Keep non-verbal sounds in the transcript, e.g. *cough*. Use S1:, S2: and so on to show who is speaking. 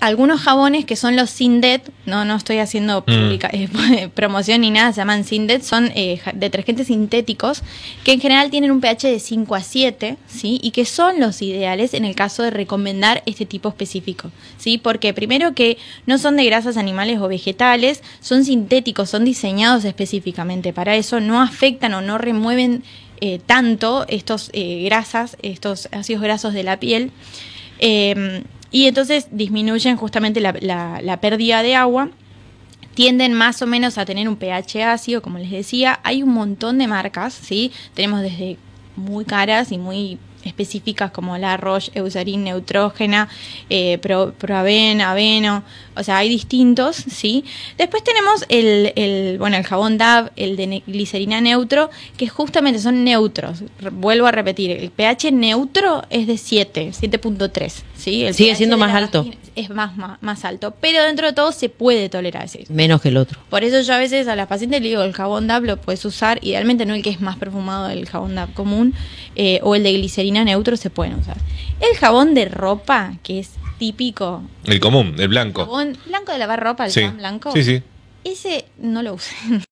S1: algunos jabones que son los Sindet, no, no estoy haciendo mm. eh, *laughs* promoción ni nada, se llaman dead son eh, detergentes sintéticos que en general tienen un pH de 5 a 7, ¿sí? Y que son los ideales en el caso de recomendar este tipo específico, ¿sí? Porque primero que no son de grasas animales o vegetales, son sintéticos, son diseñados específicamente para eso, no afectan o no remueven eh, tanto estos grasas, estos ácidos grasos de la piel. Em, y entonces disminuyen justamente la, la, pérdida de agua tienden más o menos a tener un pH ácido, como les decía. Hay un montón de marcas, ¿sí? Tenemos desde muy caras y muy específicas como la Roche, Eucerin, Neutrógena, eh, Aveno, o sea, hay distintos, ¿sí? Después tenemos el, bueno, el jabón DAB, el de glicerina neutro, que justamente son neutros. Vuelvo a repetir, el pH neutro es de 7, 7.3, ¿sí? Sigue siendo más alto. Es más, más, alto, pero dentro de todo se puede tolerar ese.
S2: Menos que el otro.
S1: Por eso yo a veces a las pacientes le digo, el jabón DAB lo puedes usar, idealmente no el que es más perfumado, del jabón DAB común, eh, o el de glicerina neutro, se pueden usar. El jabón de ropa, que es típico. El común, el blanco. jabón blanco de lavar ropa, el jabón blanco. Sí, sí. Ese no lo
S2: usen.